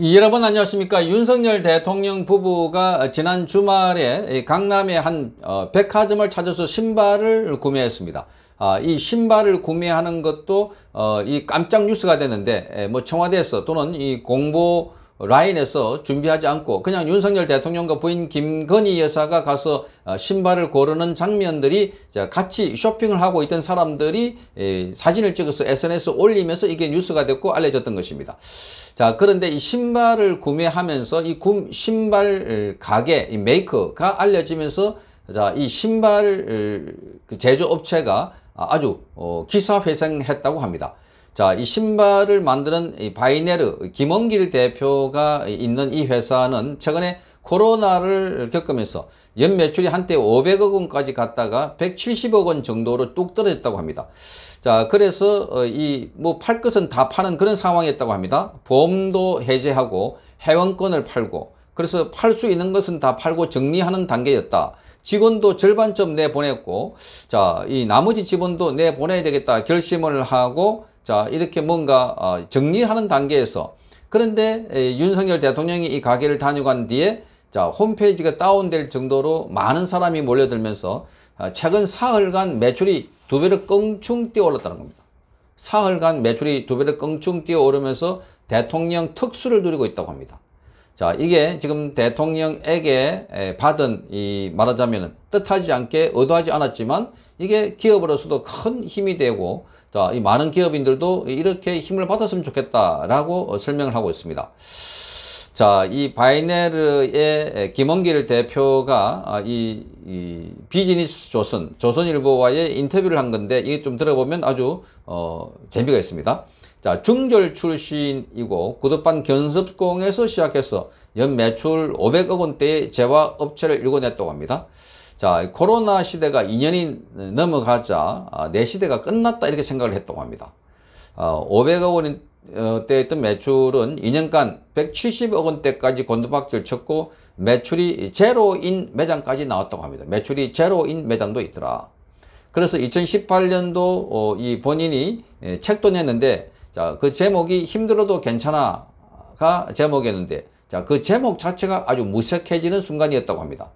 예, 여러분 안녕하십니까 윤석열 대통령 부부가 지난 주말에 강남의 한 어, 백화점을 찾아서 신발을 구매했습니다 아, 이 신발을 구매하는 것도 어, 이 깜짝 뉴스가 됐는데 예, 뭐 청와대에서 또는 이 공보 라인에서 준비하지 않고 그냥 윤석열 대통령과 부인 김건희 여사가 가서 어, 신발을 고르는 장면들이 같이 쇼핑을 하고 있던 사람들이 사진을 찍어서 SNS 에 올리면서 이게 뉴스가 됐고 알려졌던 것입니다. 자 그런데 이 신발을 구매하면서 이 신발 가게 이 메이커가 알려지면서 자이 신발 그 제조업체가 아주 어, 기사회생했다고 합니다. 자, 이 신발을 만드는 이 바이네르, 김원길 대표가 있는 이 회사는 최근에 코로나를 겪으면서 연 매출이 한때 500억 원까지 갔다가 170억 원 정도로 뚝 떨어졌다고 합니다. 자, 그래서 어, 이뭐 팔 것은 다 파는 그런 상황이었다고 합니다. 보험도 해제하고 회원권을 팔고 그래서 팔 수 있는 것은 다 팔고 정리하는 단계였다. 직원도 절반쯤 내보냈고 자, 이 나머지 직원도 내보내야 되겠다 결심을 하고 자 이렇게 뭔가 어, 정리하는 단계에서 그런데 윤석열 대통령이 이 가게를 다녀간 뒤에 자 홈페이지가 다운될 정도로 많은 사람이 몰려들면서 어, 최근 사흘간 매출이 두 배로 껑충 뛰어 올랐다는 겁니다. 사흘간 매출이 두 배로 껑충 뛰어 오르면서 대통령 특수를 누리고 있다고 합니다. 자, 이게 지금 대통령에게 받은 이 말하자면 뜻하지 않게 의도하지 않았지만 이게 기업으로서도 큰 힘이 되고 자, 이 많은 기업인들도 이렇게 힘을 받았으면 좋겠다라고 설명을 하고 있습니다. 자, 이 바이네르의 김원길 대표가 아, 이, 이 비즈니스 조선, 조선일보와의 인터뷰를 한 건데 이게 좀 들어보면 아주 어, 재미가 있습니다. 자, 중절 출신이고 구둣반 견습공에서 시작해서 연 매출 500억 원대의 재화업체를 일궈냈다고 합니다. 자, 코로나 시대가 2년이 넘어가자 아, 내 시대가 끝났다 이렇게 생각을 했다고 합니다. 500억 아, 원 어, 때 였던 매출은 2년간 170억 원대까지 곤두박질 쳤고 매출이 제로인 매장까지 나왔다고 합니다. 매출이 제로인 매장도 있더라. 그래서 2018년도 어, 이 본인이 예, 책도 냈는데 자, 그 제목이 힘들어도 괜찮아가 제목이었는데 자, 그 제목 자체가 아주 무색해지는 순간이었다고 합니다.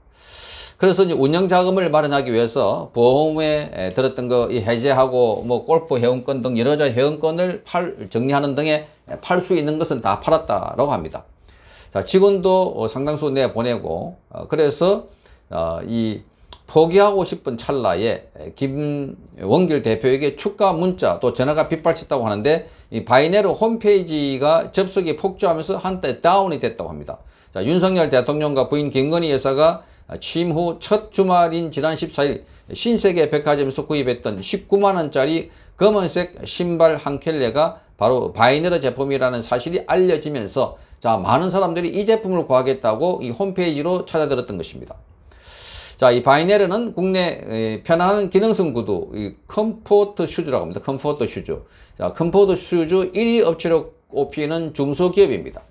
그래서 이제 운영 자금을 마련하기 위해서 보험에 들었던 거 해제하고 뭐 골프 회원권 등 여러 가지 회원권을 팔 정리하는 등의 팔 수 있는 것은 다 팔았다라고 합니다. 자, 직원도 어, 상당수 내보내고 어, 그래서 어, 이 포기하고 싶은 찰나에 김원길 대표에게 축가 문자 또 전화가 빗발쳤다고 하는데 이 바이네로 홈페이지가 접속이 폭주하면서 한때 다운이 됐다고 합니다. 자, 윤석열 대통령과 부인 김건희 여사가 아, 취임 후 첫 주말인 지난 14일 신세계 백화점에서 구입했던 19만원짜리 검은색 신발 한 켤레가 바로 바이너르 제품이라는 사실이 알려지면서 자 많은 사람들이 이 제품을 구하겠다고 이 홈페이지로 찾아들었던 것입니다. 자, 이 바이네르는 국내 편안한 기능성 구두, 이 컴포트 슈즈라고 합니다. 컴포트 슈즈. 자, 컴포트 슈즈 1위 업체로 꼽히는 중소기업입니다.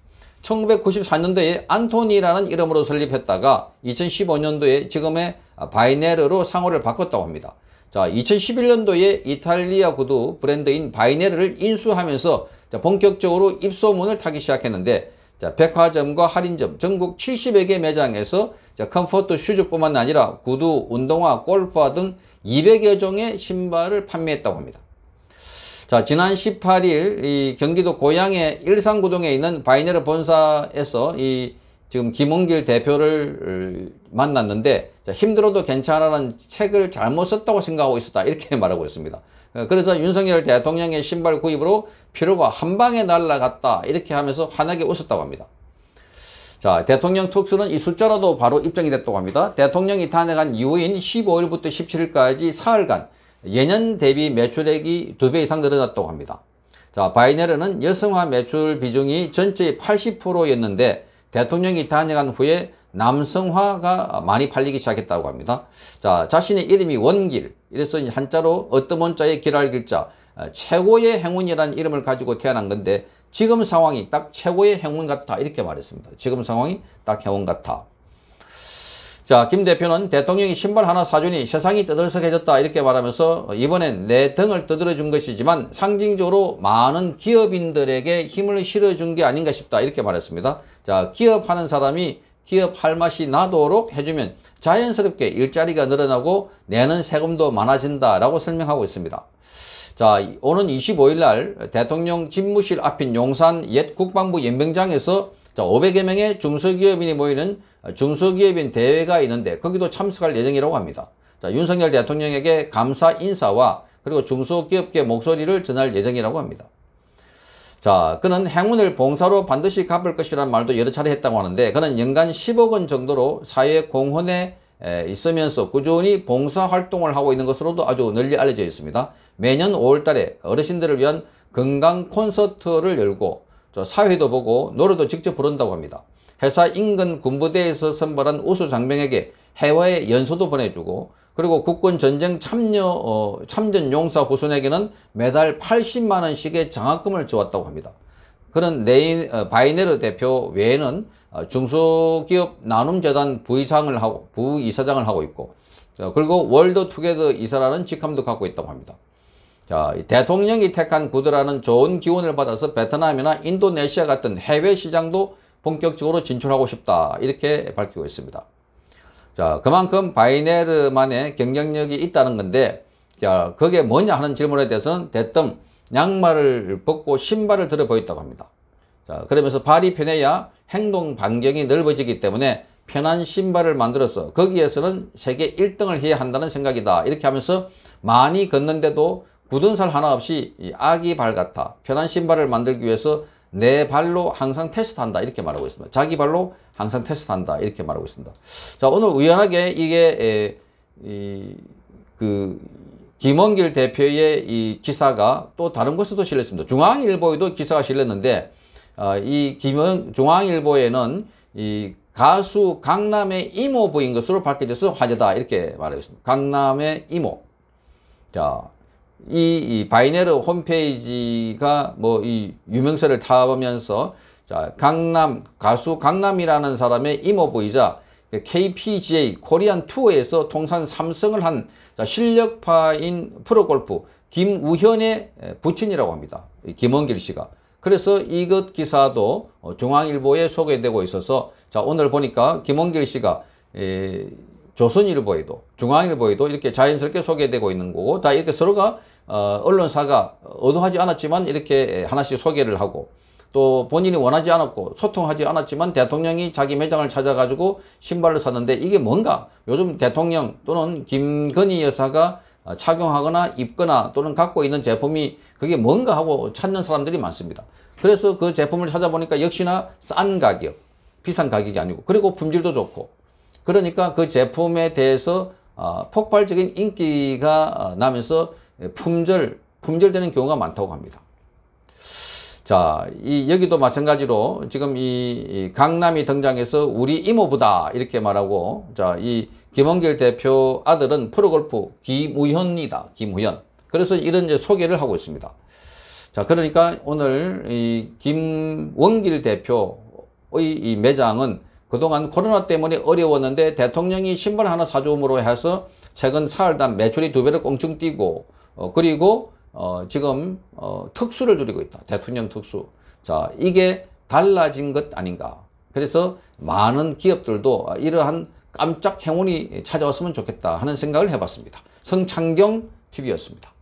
1994년도에 안토니라는 이름으로 설립했다가 2015년도에 지금의 바이네르로 상호를 바꿨다고 합니다. 자, 2011년도에 이탈리아 구두 브랜드인 바이네르를 인수하면서 자, 본격적으로 입소문을 타기 시작했는데 자, 백화점과 할인점 전국 70여 개 매장에서 자, 컴포트 슈즈뿐만 아니라 구두, 운동화, 골프화 등 200여 종의 신발을 판매했다고 합니다. 자, 지난 18일 이 경기도 고양의 일산구동에 있는 바이네르 본사에서 이 지금 김은길 대표를 만났는데 자, 힘들어도 괜찮아라는 책을 잘못 썼다고 생각하고 있었다 이렇게 말하고 있습니다. 그래서 윤석열 대통령의 신발 구입으로 피로가 한 방에 날아갔다 이렇게 하면서 환하게 웃었다고 합니다. 자, 대통령 특수는 이 숫자로도 바로 입증이 됐다고 합니다. 대통령이 탄핵한 이후인 15일부터 17일까지 사흘간 예년 대비 매출액이 두 배 이상 늘어났다고 합니다. 자, 바이네르는 여성화 매출 비중이 전체의 80%였는데 대통령이 단행한 후에 남성화가 많이 팔리기 시작했다고 합니다. 자, 자신의 이름이 원길, 이래서 한자로 어떤 문자의 길알 길자, 아, 최고의 행운이라는 이름을 가지고 태어난 건데 지금 상황이 딱 최고의 행운 같아 이렇게 말했습니다. 지금 상황이 딱 행운 같아. 자, 김 대표는 대통령이 신발 하나 사주니 세상이 떠들썩해졌다 이렇게 말하면서 이번엔 내 등을 떠들어준 것이지만 상징적으로 많은 기업인들에게 힘을 실어준 게 아닌가 싶다 이렇게 말했습니다. 자, 기업하는 사람이 기업할 맛이 나도록 해주면 자연스럽게 일자리가 늘어나고 내는 세금도 많아진다라고 설명하고 있습니다. 자, 오는 25일 날 대통령 집무실 앞인 용산 옛 국방부 연병장에서 자, 500여 명의 중소기업인이 모이는 중소기업인 대회가 있는데 거기도 참석할 예정이라고 합니다. 자, 윤석열 대통령에게 감사 인사와 그리고 중소기업계 목소리를 전할 예정이라고 합니다. 자, 그는 행운을 봉사로 반드시 갚을 것이라는 말도 여러 차례 했다고 하는데 그는 연간 10억 원 정도로 사회 공헌에 있으면서 꾸준히 봉사활동을 하고 있는 것으로도 아주 널리 알려져 있습니다. 매년 5월달에 어르신들을 위한 건강 콘서트를 열고 사회도 보고 노래도 직접 부른다고 합니다. 회사 인근 군부대에서 선발한 우수 장병에게 해외 연소도 보내주고 그리고 국군 전쟁 참여 어, 참전 용사 후손에게는 매달 80만 원씩의 장학금을 주었다고 합니다. 그런 레인, 어, 바이네르 대표 외에는 어, 중소기업 나눔재단 부이상을 하고 부이사장을 하고 있고 어, 그리고 월드투게더 이사라는 직함도 갖고 있다고 합니다. 자, 대통령이 택한 구두라는 좋은 기운을 받아서 베트남이나 인도네시아 같은 해외 시장도 본격적으로 진출하고 싶다 이렇게 밝히고 있습니다. 자, 그만큼 바이네르만의 경쟁력이 있다는 건데 자, 그게 뭐냐 하는 질문에 대해서는 대뜸 양말을 벗고 신발을 들어 보였다고 합니다. 자, 그러면서 발이 편해야 행동 반경이 넓어지기 때문에 편한 신발을 만들어서 거기에서는 세계 1등을 해야 한다는 생각이다. 이렇게 하면서 많이 걷는데도 굳은 살 하나 없이 이 아기 발 같아 편한 신발을 만들기 위해서 내 발로 항상 테스트한다 이렇게 말하고 있습니다. 자기 발로 항상 테스트한다 이렇게 말하고 있습니다. 자 오늘 우연하게 이게 에, 이, 그 김원길 대표의 이 기사가 또 다른 곳에도 실렸습니다. 중앙일보에도 기사가 실렸는데 어, 이 김원 중앙일보에는 이 가수 강남의 이모부인 것으로 밝혀져서 화제다 이렇게 말하고 있습니다. 강남의 이모. 자 이, 이 바이네르 홈페이지가 뭐 이 유명세를 타면서 보 자, 강남 가수 강남이라는 사람의 이모부이자 KPGA 코리안 투어에서 통산 3승을 한 자, 실력파인 프로골프 김우현의 부친이라고 합니다. 김원길 씨가. 그래서 이것 기사도 어, 중앙일보에 소개되고 있어서 자 오늘 보니까 김원길 씨가 에, 조선일보에도 중앙일보에도 이렇게 자연스럽게 소개되고 있는 거고 다 이렇게 서로가 어, 언론사가 의도하지 않았지만 이렇게 하나씩 소개를 하고 또 본인이 원하지 않았고 소통하지 않았지만 대통령이 자기 매장을 찾아가지고 신발을 샀는데 이게 뭔가 요즘 대통령 또는 김건희 여사가 착용하거나 입거나 또는 갖고 있는 제품이 그게 뭔가 하고 찾는 사람들이 많습니다. 그래서 그 제품을 찾아보니까 역시나 싼 가격, 비싼 가격이 아니고 그리고 품질도 좋고 그러니까 그 제품에 대해서 아, 폭발적인 인기가 아, 나면서 예, 품절, 품절되는 경우가 많다고 합니다. 자, 이 여기도 마찬가지로 지금 이 강남이 등장해서 우리 이모부다 이렇게 말하고 자, 이 김원길 대표 아들은 프로골프 김우현이다. 김우현. 그래서 이런 이제 소개를 하고 있습니다. 자, 그러니까 오늘 이 김원길 대표의 이 매장은 그동안 코로나 때문에 어려웠는데 대통령이 신발 하나 사줌으로 해서 최근 사흘간 매출이 두 배로 꽁충 뛰고 어, 그리고 어, 지금 어, 특수를 누리고 있다. 대통령 특수. 자, 이게 달라진 것 아닌가. 그래서 많은 기업들도 아, 이러한 깜짝 행운이 찾아왔으면 좋겠다 하는 생각을 해봤습니다. 성창경 TV였습니다.